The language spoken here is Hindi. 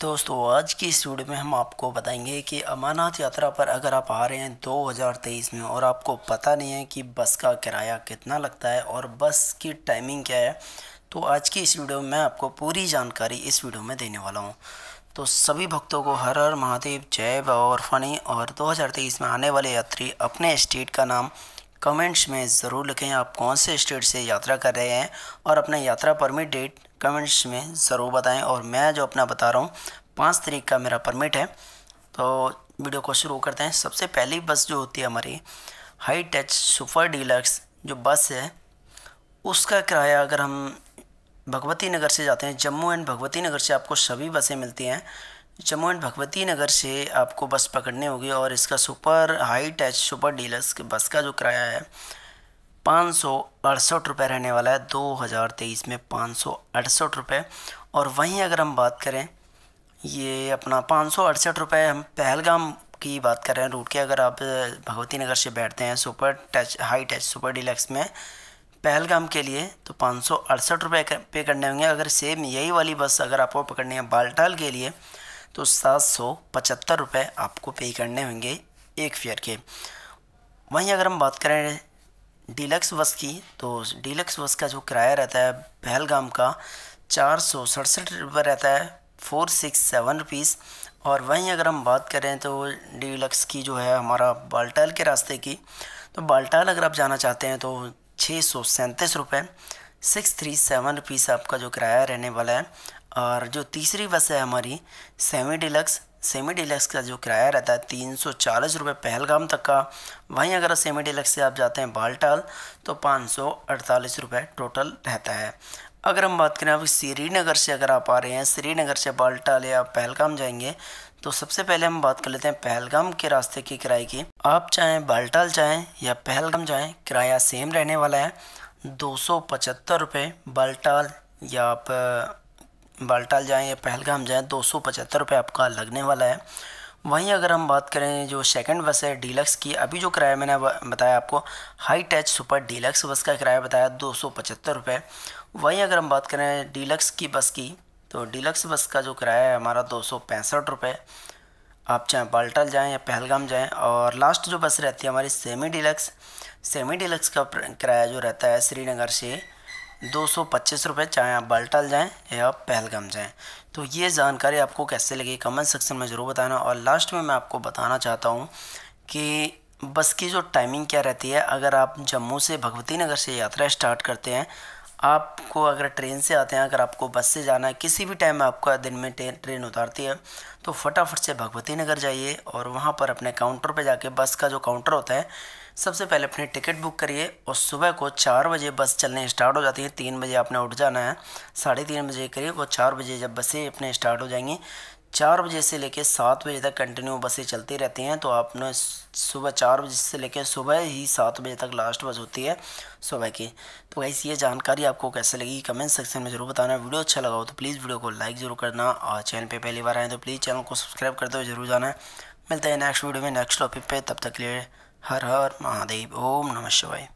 दोस्तों आज की इस वीडियो में हम आपको बताएंगे कि अमरनाथ यात्रा पर अगर आप आ रहे हैं 2023 में और आपको पता नहीं है कि बस का किराया कितना लगता है और बस की टाइमिंग क्या है तो आज की इस वीडियो में आपको पूरी जानकारी इस वीडियो में देने वाला हूँ तो सभी भक्तों को हर हर महादेव जय बाबा और फनी और दो में आने वाले यात्री अपने स्टेट का नाम कमेंट्स में ज़रूर लिखें आप कौन से स्टेट से यात्रा कर रहे हैं और अपना यात्रा परमिट डेट कमेंट्स में ज़रूर बताएं और मैं जो अपना बता रहा हूँ पाँच तारीख का मेरा परमिट है तो वीडियो को शुरू करते हैं सबसे पहली बस जो होती है हमारी हाई टच सुपर डीलक्स जो बस है उसका किराया अगर हम भगवती नगर से जाते हैं जम्मू एंड भगवती नगर से आपको सभी बसें मिलती हैं जम्मू एंड भगवती नगर से आपको बस पकड़नी होगी और इसका super high touch super deluxe bus का जो किराया है पाँच सौ अड़सठ रुपये रहने वाला है 2023 में पाँच सौ अड़सठ रुपये और वहीं अगर हम बात करें ये अपना पाँच सौ अड़सठ रुपये हम पहलगाम की बात कर रहे हैं रूट के अगर आप भगवती नगर से बैठते हैं super touch high touch super deluxe में पहलगाम के लिए तो पाँच सौ अड़सठ रुपये पे करने होंगे अगर सेम यही वाली बस अगर आपको पकड़नी है बालटाल के लिए तो सात सौ पचहत्तर रुपये आपको पे करने होंगे एक फेयर के वहीं अगर हम बात करें डीलक्स बस की तो डीलक्स बस का जो किराया रहता है पहलगाम का चार सौ सड़सठ रुपये रहता है फोर सिक्स सेवन रुपीज़ और वहीं अगर हम बात करें तो डीलक्स की जो है हमारा बालटाल के रास्ते की तो बालटाल अगर आप जाना चाहते हैं तो छः सौ सैंतीस रुपये सिक्स थ्री सेवन रुपीज़ आपका जो किराया रहने वाला है और जो तीसरी बस है हमारी सेमी डिलक्स सेमी डिलक्स का जो किराया रहता है तीन सौ चालीस रुपये पहलगाम तक का वहीं अगर सेमी डिलक्स से आप जाते हैं बालटाल तो पाँच सौ अड़तालीस रुपये टोटल रहता है अगर हम बात करें आप श्रीनगर से अगर आप आ रहे हैं श्रीनगर से बालटाल या पहलगाम जाएंगे तो सबसे पहले हम बात कर लेते हैं पहलगाम के रास्ते के किराए की आप चाहें बालटाल जाएँ या पहलगाम जाएँ किराया सेम रहने वाला है दो सौ पचहत्तर रुपये बालटाल या आप बालटाल जाएँ या पहलगाम जाएँ दो सौ पचहत्तर रुपये आपका लगने वाला है वहीं अगर हम बात करें जो सेकंड बस है डीलक्स की अभी जो किराया मैंने बताया आपको high touch super deluxe bus का किराया बताया दो सौ पचहत्तर रुपये वहीं अगर हम बात करें डीलक्स की बस की तो डीलक्स बस का जो किराया है हमारा दो सौ पैंसठ रुपये आप चाहे बालटाल जाएँ या पहलगाम जाएँ और लास्ट जो बस रहती है हमारी सेमी डीलक्स सेमी डीलक्स का किराया जो रहता है श्रीनगर से दो सौ पच्चीस रुपये चाहे आप बालटाल जाएँ या आप पहलगाम जाएँ तो ये जानकारी आपको कैसे लगी कमेंट सेक्शन में ज़रूर बताना और लास्ट में मैं आपको बताना चाहता हूँ कि बस की जो टाइमिंग क्या रहती है अगर आप जम्मू से भगवती नगर से यात्रा स्टार्ट करते हैं आपको अगर ट्रेन से आते हैं अगर आपको बस से जाना है किसी भी टाइम में आपका दिन में ट्रेन ट्रेन उतारती है तो फटाफट से भगवती नगर जाइए और वहाँ पर अपने काउंटर पर जाके बस का जो काउंटर होता है सबसे पहले अपनी टिकट बुक करिए और सुबह को चार बजे बस चलने स्टार्ट हो जाती है तीन बजे आपने उठ जाना है साढ़े तीन बजे करीब वो चार बजे जब बसें अपने स्टार्ट हो जाएंगी चार बजे से लेकर सात बजे तक कंटिन्यू बसें चलती रहती हैं तो आपने सुबह चार बजे से लेकर सुबह ही सात बजे तक लास्ट बस होती है सुबह की तो वैसे ये जानकारी आपको कैसे लगी कमेंट सेक्शन में जरूर बताना वीडियो अच्छा लगा हो तो प्लीज़ वीडियो को लाइक जरूर करना और चैनल पे पहली बार आए तो प्लीज़ चैनल को सब्सक्राइब करते हुए जरूर जाना मिलते हैं नेक्स्ट वीडियो में नेक्स्ट टॉपिक पे तब तक के लिए हर हर महादेव ओम नमः शिवाय